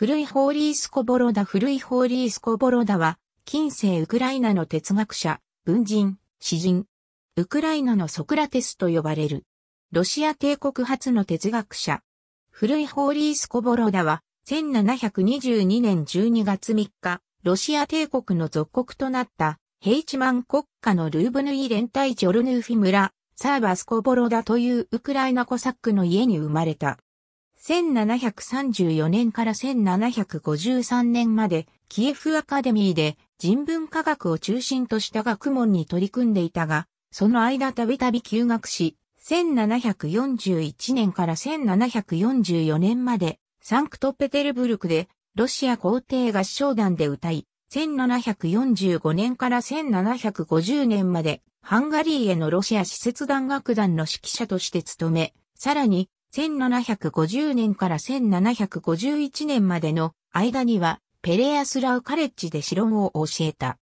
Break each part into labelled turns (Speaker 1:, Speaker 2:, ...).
Speaker 1: 古いホーリースコボロダ古いホーリースコボロダは、近世ウクライナの哲学者、文人、詩人。ウクライナのソクラテスと呼ばれる。ロシア帝国初の哲学者。古いホーリースコボロダは、1722年12月3日、ロシア帝国の属国となった、ヘイチマン国家のルーブヌイ連隊ジョルヌーフィ村、サーバスコボロダというウクライナコサックの家に生まれた。1734年から1753年まで、キエフアカデミーで人文科学を中心とした学問に取り組んでいたが、その間たびたび休学し、1741年から1744年まで、サンクトペテルブルクで、ロシア皇帝合唱団で歌い、1745年から1750年まで、ハンガリーへのロシア施設団楽団の指揮者として務め、さらに、1750年から1751年までの間にはペレアスラウカレッジでシロを教えた。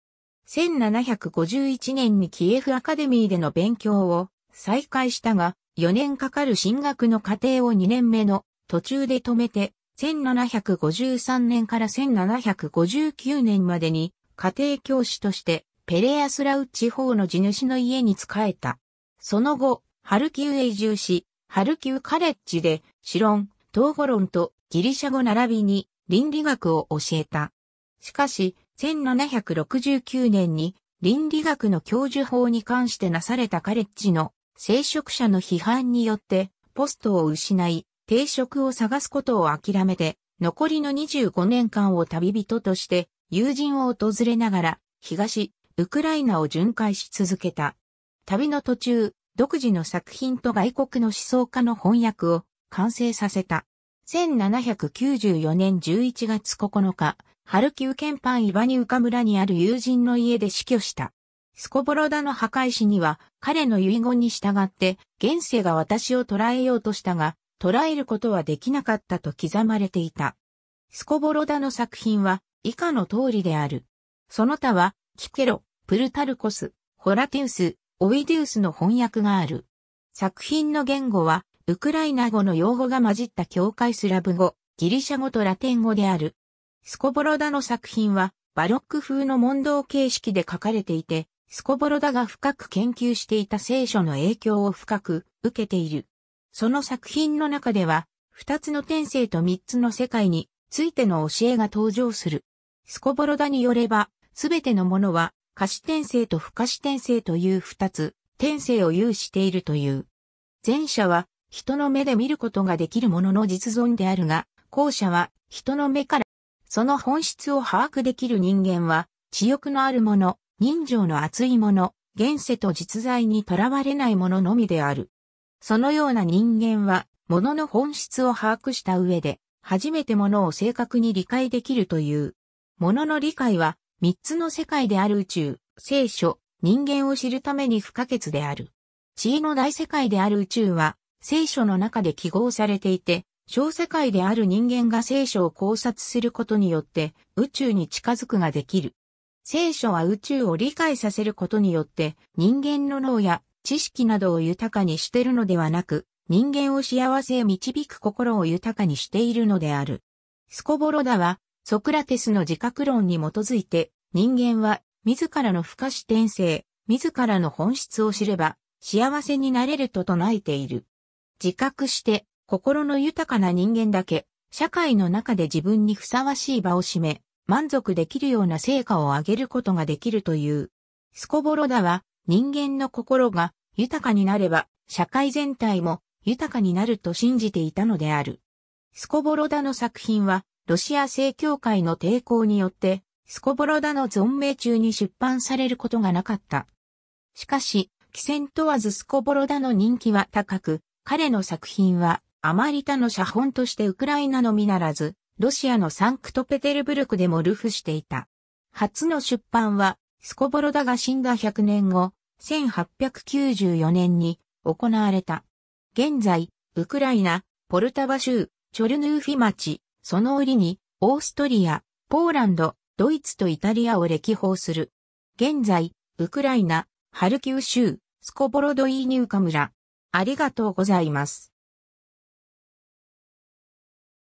Speaker 1: 1751年にキエフアカデミーでの勉強を再開したが、4年かかる進学の過程を2年目の途中で止めて、1753年から1759年までに家庭教師としてペレアスラウ地方の地主の家に仕えた。その後、ハルキウへ移住し、ハルキウカレッジで、シロン、トーゴロンとギリシャ語並びに倫理学を教えた。しかし、1769年に倫理学の教授法に関してなされたカレッジの聖職者の批判によってポストを失い、定職を探すことを諦めて、残りの25年間を旅人として友人を訪れながら東、ウクライナを巡回し続けた。旅の途中、独自の作品と外国の思想家の翻訳を完成させた。1794年11月9日、ハルキウ県パンイバニウカ村にある友人の家で死去した。スコボロダの破壊師には彼の遺言に従って現世が私を捕らえようとしたが、捕らえることはできなかったと刻まれていた。スコボロダの作品は以下の通りである。その他は、キケロ、プルタルコス、ホラテウス、オイデュースの翻訳がある。作品の言語は、ウクライナ語の用語が混じった境界スラブ語、ギリシャ語とラテン語である。スコボロダの作品は、バロック風の問答形式で書かれていて、スコボロダが深く研究していた聖書の影響を深く受けている。その作品の中では、二つの天性と三つの世界についての教えが登場する。スコボロダによれば、すべてのものは可視転生と不可視転生という二つ、転生を有しているという。前者は人の目で見ることができるものの実存であるが、後者は人の目からその本質を把握できる人間は、知欲のあるもの、人情の厚いもの、現世と実在にとらわれないもののみである。そのような人間は、ものの本質を把握した上で、初めてものを正確に理解できるという。ものの理解は、三つの世界である宇宙、聖書、人間を知るために不可欠である。知恵の大世界である宇宙は、聖書の中で記号されていて、小世界である人間が聖書を考察することによって宇宙に近づくができる。聖書は宇宙を理解させることによって人間の脳や知識などを豊かにしているのではなく、人間を幸せへ導く心を豊かにしているのである。スコボロダはソクラテスの自覚論に基づいて、人間は自らの不可視転生、自らの本質を知れば、幸せになれると唱えている。自覚して、心の豊かな人間だけ、社会の中で自分にふさわしい場を占め、満足できるような成果を上げることができるという。スコボロダは、人間の心が豊かになれば、社会全体も豊かになると信じていたのである。スコボロダの作品は、ロシア正教会の抵抗によって、スコボロダの存命中に出版されることがなかった。しかし、汽船問わずスコボロダの人気は高く、彼の作品はあまり他の写本としてウクライナのみならず、ロシアのサンクトペテルブルクでも流布していた。初の出版は、スコボロダが死んだ100年後、1894年に行われた。現在、ウクライナ、ポルタバ州、チョルヌーフィ町、その折に、オーストリア、ポーランド、ドイツとイタリアを歴訪する。現在、ウクライナ、ハルキウ州、スコボロドイーニウカ村。ありがとうございます。